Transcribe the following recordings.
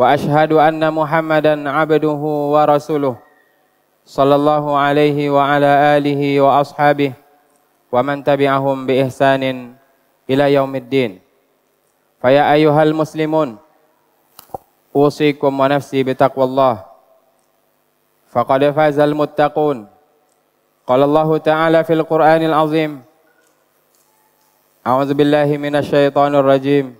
واشهد ان محمدا عبده ورسوله صلى الله عليه وعلى اله واصحابه ومن تبعهم باحسان الى يوم الدين فيا ايها المسلمون اوصيكم ونفسي بتقوى الله فقد فاز المتقون قال الله تعالى في القران العظيم اعوذ بالله من الشيطان الرجيم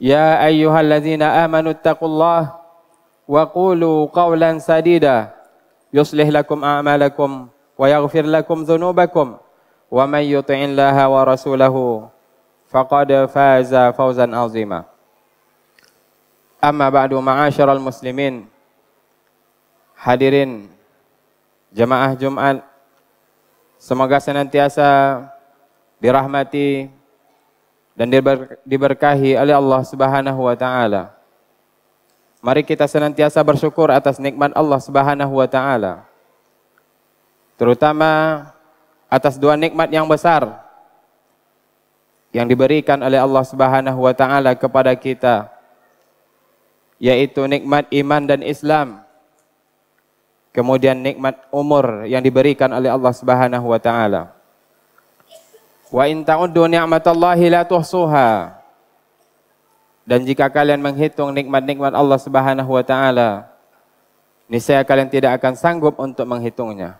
يا أيها الذين آمنوا اتقوا الله وقولوا قولا سديدا يصلح لكم أعمالكم ويغفر لكم ذنوبكم ومن يطع الله ورسوله فقد فاز فوزا عظيما أما بعد معاشر المسلمين حاضرين جماعة جمعة semoga senantiasa dirahmati dan diberkahi oleh Allah Subhanahu wa taala. Mari kita senantiasa bersyukur atas nikmat Allah Subhanahu wa taala. Terutama atas dua nikmat yang besar yang diberikan oleh Allah Subhanahu wa taala kepada kita yaitu nikmat iman dan Islam. Kemudian nikmat umur yang diberikan oleh Allah Subhanahu wa taala. Wa in ta'uddu ni'matallahi la tuhsuha. Dan jika kalian menghitung nikmat-nikmat Allah Subhanahu wa taala, niscaya kalian tidak akan sanggup untuk menghitungnya.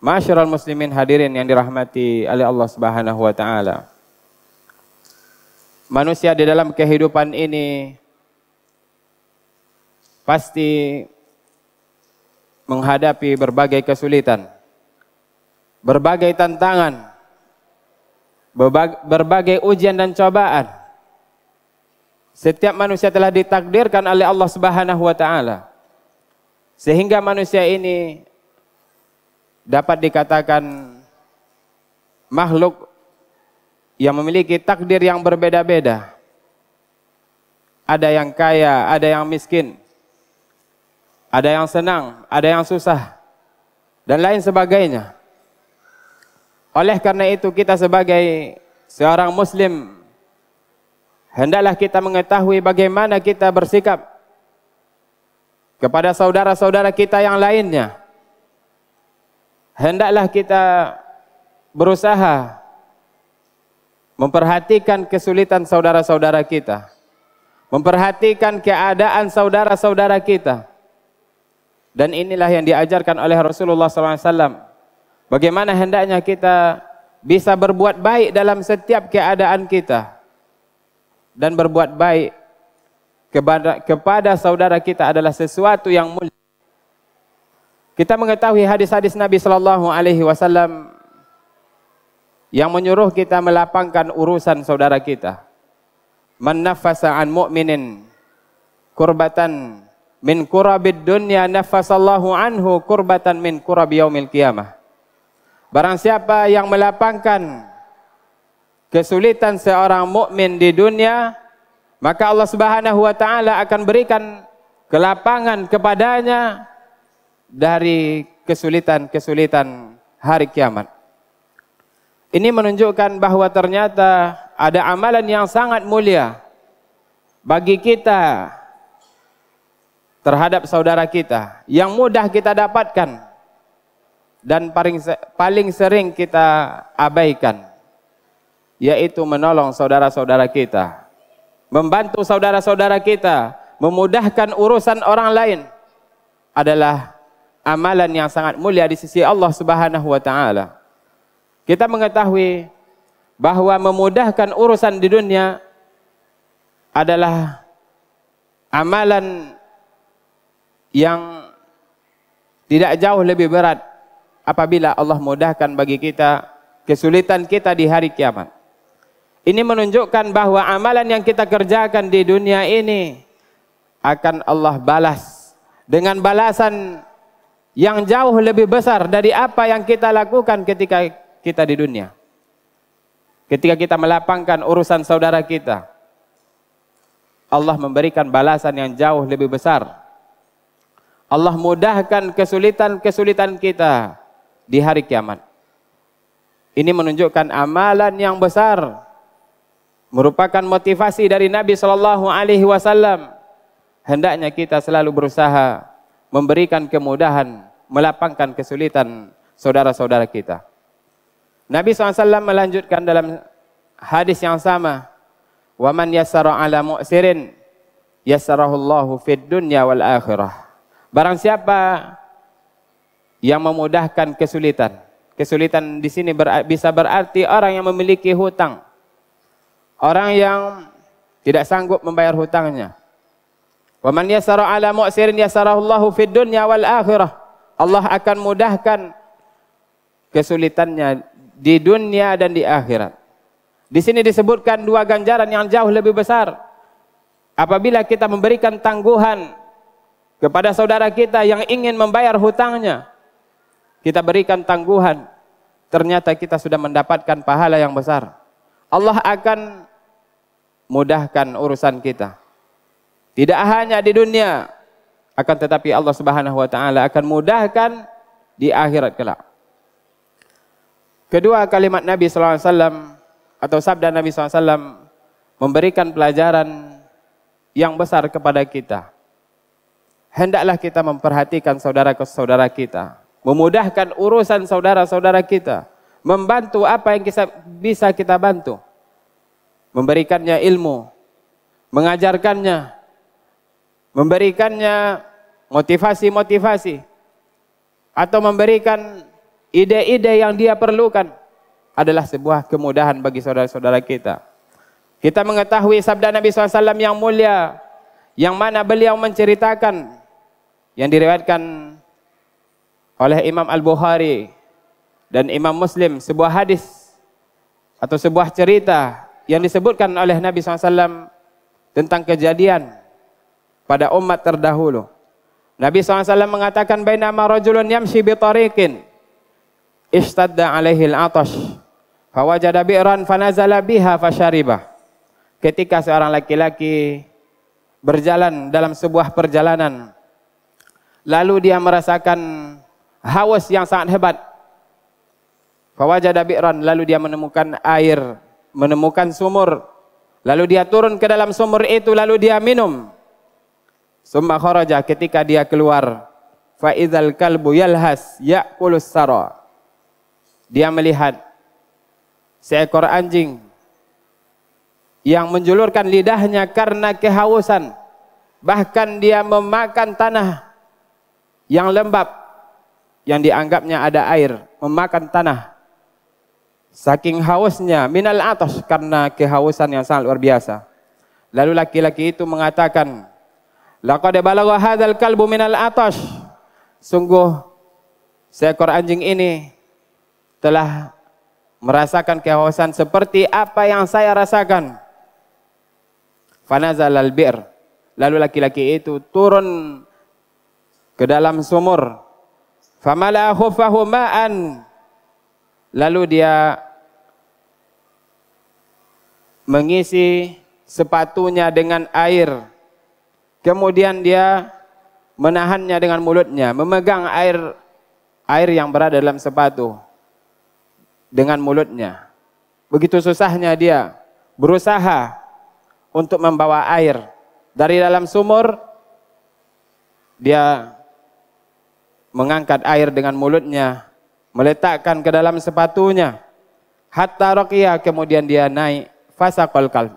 Masyarul muslimin hadirin yang dirahmati oleh Allah Subhanahu wa taala. Manusia di dalam kehidupan ini pasti menghadapi berbagai kesulitan, berbagai tantangan, berbagai ujian dan cobaan. Setiap manusia telah ditakdirkan oleh Allah Subhanahu wa taala. Sehingga manusia ini dapat dikatakan makhluk yang memiliki takdir yang berbeda-beda. Ada yang kaya, ada yang miskin. Ada yang senang, ada yang susah dan lain sebagainya. Oleh karena itu kita sebagai seorang muslim hendaklah kita mengetahui bagaimana kita bersikap kepada saudara-saudara kita yang lainnya. Hendaklah kita berusaha memperhatikan kesulitan saudara-saudara kita, memperhatikan keadaan saudara-saudara kita. Dan inilah yang diajarkan oleh Rasulullah SAW Bagaimana hendaknya kita bisa berbuat baik dalam setiap keadaan kita dan berbuat baik kepada, kepada saudara kita adalah sesuatu yang mulia. Kita mengetahui hadis-hadis Nabi Shallallahu alaihi wasallam yang menyuruh kita melapangkan urusan saudara kita. menafas nafasa an mu'minin kurbatan min kurabid dunya nafasallahu anhu kurbatan min kurabi yaumil qiyamah. Barang siapa yang melapangkan kesulitan seorang mukmin di dunia, maka Allah Subhanahu wa taala akan berikan kelapangan kepadanya dari kesulitan-kesulitan hari kiamat. Ini menunjukkan bahawa ternyata ada amalan yang sangat mulia bagi kita terhadap saudara kita yang mudah kita dapatkan dan paling paling sering kita abaikan yaitu menolong saudara-saudara kita, membantu saudara-saudara kita, memudahkan urusan orang lain adalah amalan yang sangat mulia di sisi Allah Subhanahu wa taala. Kita mengetahui bahwa memudahkan urusan di dunia adalah amalan yang tidak jauh lebih berat apabila Allah mudahkan bagi kita kesulitan kita di hari kiamat. Ini menunjukkan bahwa amalan yang kita kerjakan di dunia ini akan Allah balas dengan balasan yang jauh lebih besar dari apa yang kita lakukan ketika kita di dunia. Ketika kita melapangkan urusan saudara kita, Allah memberikan balasan yang jauh lebih besar. Allah mudahkan kesulitan-kesulitan kita di hari kiamat. Ini menunjukkan amalan yang besar merupakan motivasi dari Nabi Shallallahu alaihi wasallam. Hendaknya kita selalu berusaha memberikan kemudahan, melapangkan kesulitan saudara-saudara kita. Nabi SAW melanjutkan dalam hadis yang sama, "Waman yassara ala mu'sirin yassarahullahu fid dunya wal akhirah." Barang siapa yang memudahkan kesulitan. Kesulitan di sini ber, bisa berarti orang yang memiliki hutang. Orang yang tidak sanggup membayar hutangnya. Wa man yasara ala mu'sirin yasarahullahu fid dunya wal akhirah. Allah akan mudahkan kesulitannya di dunia dan di akhirat. Di sini disebutkan dua ganjaran yang jauh lebih besar. Apabila kita memberikan tangguhan kepada saudara kita yang ingin membayar hutangnya, kita berikan tangguhan, ternyata kita sudah mendapatkan pahala yang besar. Allah akan mudahkan urusan kita. Tidak hanya di dunia, akan tetapi Allah Subhanahu wa taala akan mudahkan di akhirat kelak. Kedua kalimat Nabi sallallahu alaihi wasallam atau sabda Nabi sallallahu alaihi wasallam memberikan pelajaran yang besar kepada kita. Hendaklah kita memperhatikan saudara-saudara kita memudahkan urusan saudara-saudara kita, membantu apa yang kita, bisa kita bantu, memberikannya ilmu, mengajarkannya, memberikannya motivasi-motivasi, atau memberikan ide-ide yang dia perlukan adalah sebuah kemudahan bagi saudara-saudara kita. Kita mengetahui sabda Nabi SAW yang mulia, yang mana beliau menceritakan, yang diriwayatkan oleh Imam Al-Bukhari dan Imam Muslim sebuah hadis atau sebuah cerita yang disebutkan oleh Nabi SAW tentang kejadian pada umat terdahulu. Nabi SAW mengatakan bainama rajulun yamshi bi tariqin istadda alaihi al-atash fawajada bi'ran fanazala biha fashariba. Ketika seorang laki-laki berjalan dalam sebuah perjalanan lalu dia merasakan haus yang sangat hebat. Fawajada bi'ran, lalu dia menemukan air, menemukan sumur. Lalu dia turun ke dalam sumur itu, lalu dia minum. Summa kharaja, ketika dia keluar. Fa'idhal kalbu yalhas ya'kulus sara. Dia melihat seekor anjing yang menjulurkan lidahnya karena kehausan. Bahkan dia memakan tanah yang lembab yang dianggapnya ada air memakan tanah saking hausnya minal atas karena kehausan yang sangat luar biasa lalu laki-laki itu mengatakan laqad balagha hadzal kalbu minal atas sungguh seekor anjing ini telah merasakan kehausan seperti apa yang saya rasakan fanazal al lalu laki-laki itu turun ke dalam sumur Famala khuffahu Lalu dia mengisi sepatunya dengan air. Kemudian dia menahannya dengan mulutnya, memegang air air yang berada dalam sepatu dengan mulutnya. Begitu susahnya dia berusaha untuk membawa air dari dalam sumur dia mengangkat air dengan mulutnya, meletakkan ke dalam sepatunya. Hatta Roqiyah kemudian dia naik fasakol kalb.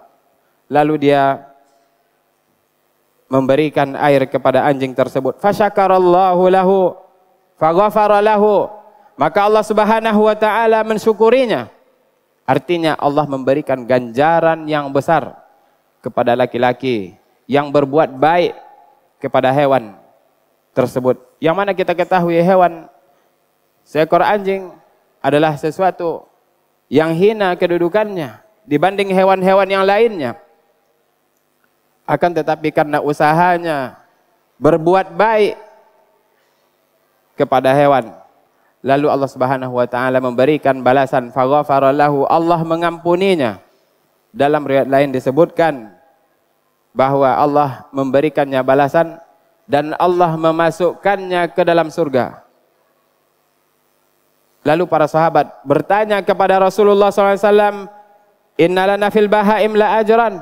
Lalu dia memberikan air kepada anjing tersebut. Fasyakarallahu lahu lahu. Maka Allah Subhanahu wa taala mensyukurinya. Artinya Allah memberikan ganjaran yang besar kepada laki-laki yang berbuat baik kepada hewan tersebut. Yang mana kita ketahui hewan seekor anjing adalah sesuatu yang hina kedudukannya dibanding hewan-hewan yang lainnya. Akan tetapi karena usahanya berbuat baik kepada hewan, Lalu Allah Subhanahu wa taala memberikan balasan faghafara Allah mengampuninya. Dalam riwayat lain disebutkan bahwa Allah memberikannya balasan dan Allah memasukkannya ke dalam surga. Lalu para sahabat bertanya kepada Rasulullah SAW, Innalana fil bahaim la ajran.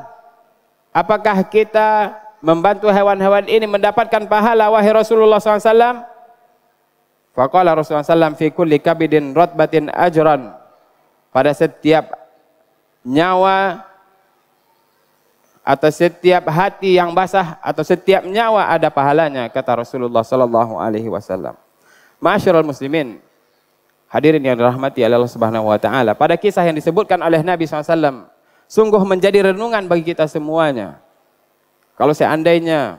Apakah kita membantu hewan-hewan ini mendapatkan pahala wahai Rasulullah SAW? Faqala Rasulullah SAW, Fi kulli kabidin rotbatin ajran. Pada setiap nyawa atau setiap hati yang basah atau setiap nyawa ada pahalanya kata Rasulullah sallallahu alaihi wasallam. Masyarul muslimin hadirin yang dirahmati Allah Subhanahu wa taala. Pada kisah yang disebutkan oleh Nabi SAW sungguh menjadi renungan bagi kita semuanya. Kalau seandainya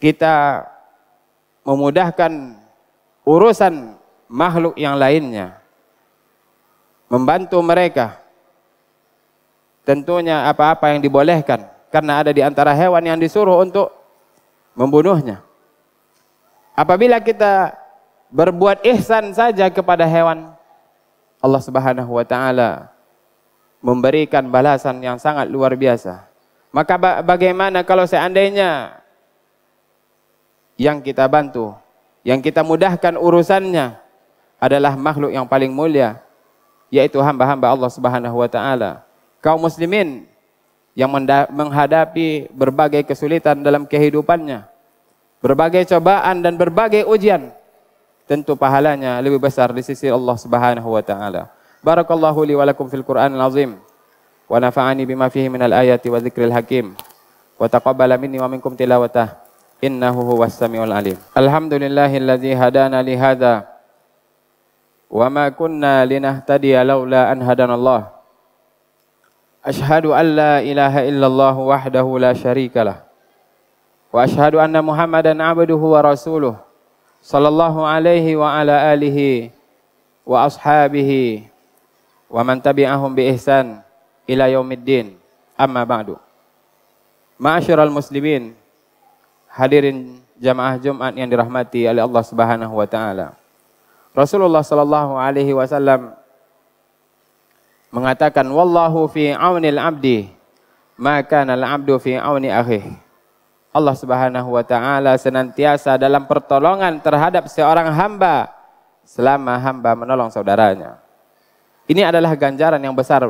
kita memudahkan urusan makhluk yang lainnya, membantu mereka tentunya apa-apa yang dibolehkan karena ada di antara hewan yang disuruh untuk membunuhnya. Apabila kita berbuat ihsan saja kepada hewan, Allah Subhanahu wa taala memberikan balasan yang sangat luar biasa. Maka bagaimana kalau seandainya yang kita bantu, yang kita mudahkan urusannya adalah makhluk yang paling mulia, yaitu hamba-hamba Allah Subhanahu wa taala kaum muslimin yang menghadapi berbagai kesulitan dalam kehidupannya, berbagai cobaan dan berbagai ujian, tentu pahalanya lebih besar di sisi Allah Subhanahu wa taala. Barakallahu li wa lakum fil Qur'anil azim wa nafa'ani bima fihi minal ayati wa dzikril hakim wa taqabbala minni wa minkum tilawatah innahu huwas samiul alim. Alhamdulillahilladzi hadana li hadza wa ma kunna linahtadiya laula an hadanallah. أشهد أن لا إله إلا الله وحده لا شريك له وأشهد أن محمدا عبده ورسوله صلى الله عليه وعلى آله وأصحابه ومن تبعهم بإحسان إلى يوم الدين أما بعد Ma'asyiral muslimin hadirin jamaah Jumat yang dirahmati oleh Allah Subhanahu wa taala. Rasulullah sallallahu alaihi wasallam mengatakan wallahu fi aunil abdi maka nal abdu fi auni akhi Allah Subhanahu wa taala senantiasa dalam pertolongan terhadap seorang hamba selama hamba menolong saudaranya. Ini adalah ganjaran yang besar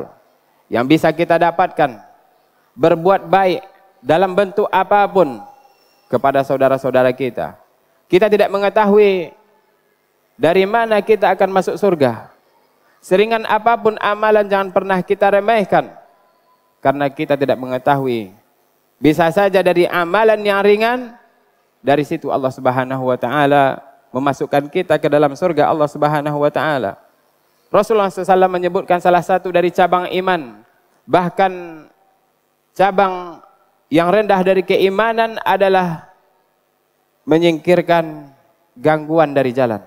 yang bisa kita dapatkan. Berbuat baik dalam bentuk apapun kepada saudara-saudara kita. Kita tidak mengetahui dari mana kita akan masuk surga. Seringan apapun amalan jangan pernah kita remehkan. Karena kita tidak mengetahui. Bisa saja dari amalan yang ringan, dari situ Allah Subhanahu wa taala memasukkan kita ke dalam surga Allah Subhanahu wa taala. Rasulullah SAW menyebutkan salah satu dari cabang iman, bahkan cabang yang rendah dari keimanan adalah menyingkirkan gangguan dari jalan.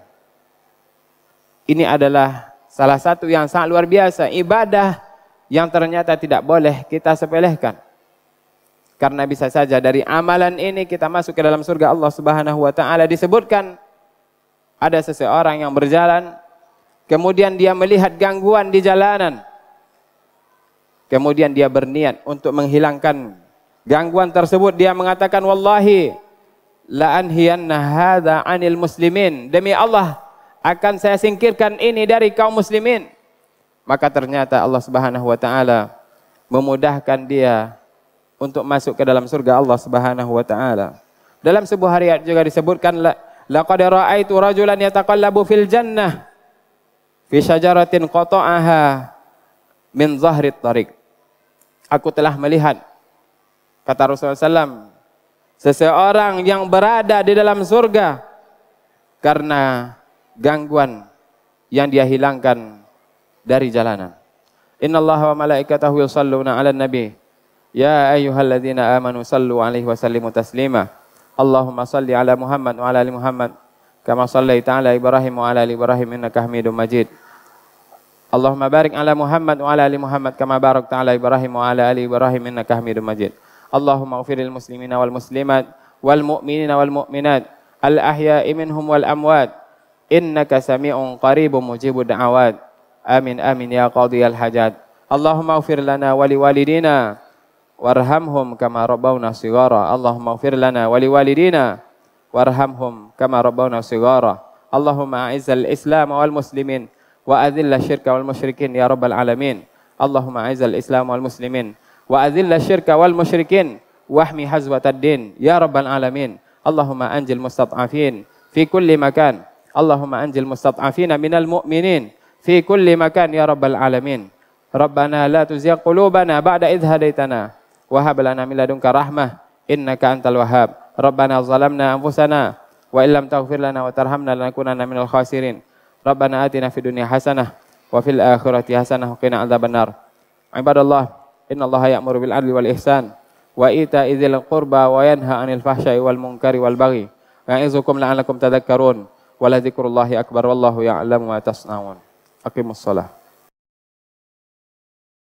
Ini adalah Salah satu yang sangat luar biasa, ibadah yang ternyata tidak boleh kita sepelekan. Karena bisa saja dari amalan ini kita masuk ke dalam surga Allah Subhanahu wa taala disebutkan ada seseorang yang berjalan kemudian dia melihat gangguan di jalanan. Kemudian dia berniat untuk menghilangkan gangguan tersebut dia mengatakan wallahi la anhiyanna hadza anil muslimin demi Allah akan saya singkirkan ini dari kaum muslimin. Maka ternyata Allah Subhanahu wa taala memudahkan dia untuk masuk ke dalam surga Allah Subhanahu wa taala. Dalam sebuah riwayat juga disebutkan laqad raaitu rajulan yataqallabu fil jannah fi syajaratin qata'aha min zahrit tariq. Aku telah melihat kata Rasulullah SAW, seseorang yang berada di dalam surga karena gangguan yang dia hilangkan dari jalanan. Inna Allah wa malaikatahu yusalluna ala nabi. Ya ayyuhalladzina amanu sallu alaihi wa sallimu taslima. Allahumma salli ala Muhammad wa ala ali Muhammad. Kama salli ala Ibrahim wa ala ali Ibrahim innaka hamidum majid. Allahumma barik ala Muhammad wa ala ali Muhammad. Kama barakta ala Ibrahim wa ala ali Ibrahim innaka hamidum majid. Allahumma ghafiril muslimina wal muslimat wal mu'minina wal mu'minat. Al ahya'i minhum wal amwat. innaka sami'un qaribu mujibu da'awat amin amin ya qadiyal hajat Allahumma ufir lana wali walidina warhamhum kama rabbawna sigara Allahumma ufir lana wali walidina warhamhum kama rabbawna sigara Allahumma a'izzal islam wal muslimin wa adhilla shirka wal musyrikin ya rabbal alamin Allahumma a'izzal islam wal muslimin wa adhilla syirka wal musyrikin wahmi hazwatad din ya rabbal alamin Allahumma anjil mustat'afin fi kulli makan اللهم أنزل المستضعفين من المؤمنين في كل مكان يا رب العالمين ربنا لا تزيغ قلوبنا بعد إذ هديتنا وهب لنا من لدنك رحمة إنك أنت الوهاب ربنا ظلمنا أنفسنا وإن لم تغفر لنا وترحمنا لنكونن من الخاسرين ربنا آتنا في الدنيا حسنة وفي الآخرة حسنة وقنا عذاب النار عباد الله إن الله يأمر بالعدل والإحسان وإيتاء ذي القربى وينهى عن الفحشاء والمنكر والبغي يعظكم لعلكم تذكرون ولذكر الله أكبر والله يعلم ما تصنعون أقيموا الصلاة